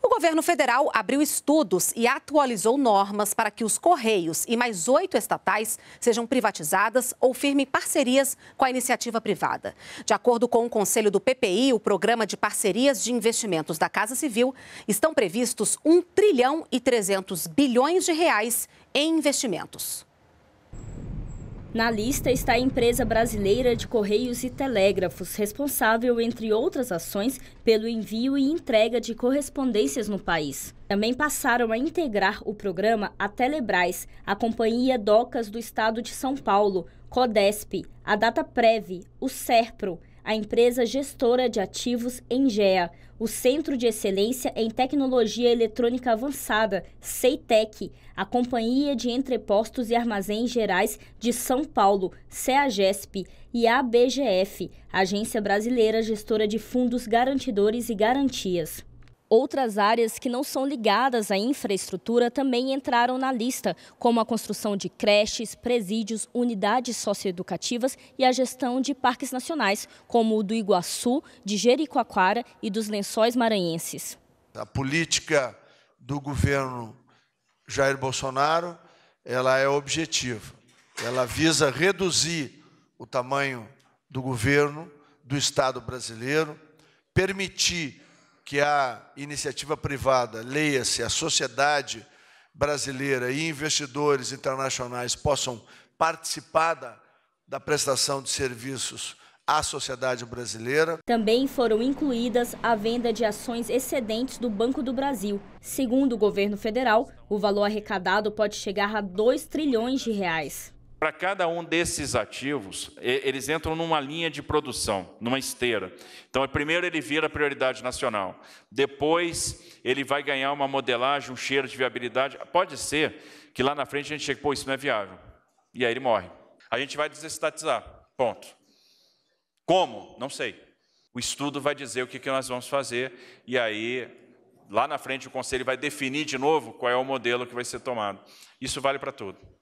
O governo federal abriu estudos e atualizou normas para que os Correios e mais oito estatais sejam privatizadas ou firmem parcerias com a iniciativa privada. De acordo com o conselho do PPI, o Programa de Parcerias de Investimentos da Casa Civil, estão previstos 1 trilhão e 300 bilhões de reais em investimentos. Na lista está a empresa brasileira de Correios e Telégrafos, responsável, entre outras ações, pelo envio e entrega de correspondências no país. Também passaram a integrar o programa a Telebrás, a Companhia Docas do Estado de São Paulo, Codesp, a Dataprev, o Serpro, a empresa gestora de ativos Engea, o Centro de Excelência em Tecnologia Eletrônica Avançada, CEITEC, a Companhia de Entrepostos e Armazéns Gerais de São Paulo, CEAGESP, e a BGF, Agência Brasileira Gestora de Fundos Garantidores e Garantias. Outras áreas que não são ligadas à infraestrutura também entraram na lista, como a construção de creches, presídios, unidades socioeducativas e a gestão de parques nacionais, como o do Iguaçu, de Jericoacoara e dos Lençóis Maranhenses. A política do governo Jair Bolsonaro, ela é objetiva. Ela visa reduzir o tamanho do governo do Estado brasileiro, permitir que a iniciativa privada, leia-se, a sociedade brasileira e investidores internacionais possam participar da, da prestação de serviços à sociedade brasileira. Também foram incluídas a venda de ações excedentes do Banco do Brasil. Segundo o governo federal, o valor arrecadado pode chegar a 2 trilhões de reais. Para cada um desses ativos, eles entram numa linha de produção, numa esteira. Então, é, primeiro ele vira prioridade nacional. Depois, ele vai ganhar uma modelagem, um cheiro de viabilidade. Pode ser que lá na frente a gente chegue, pô, isso não é viável. E aí ele morre. A gente vai desestatizar. Ponto. Como? Não sei. O estudo vai dizer o que, que nós vamos fazer. E aí, lá na frente, o conselho vai definir de novo qual é o modelo que vai ser tomado. Isso vale para tudo.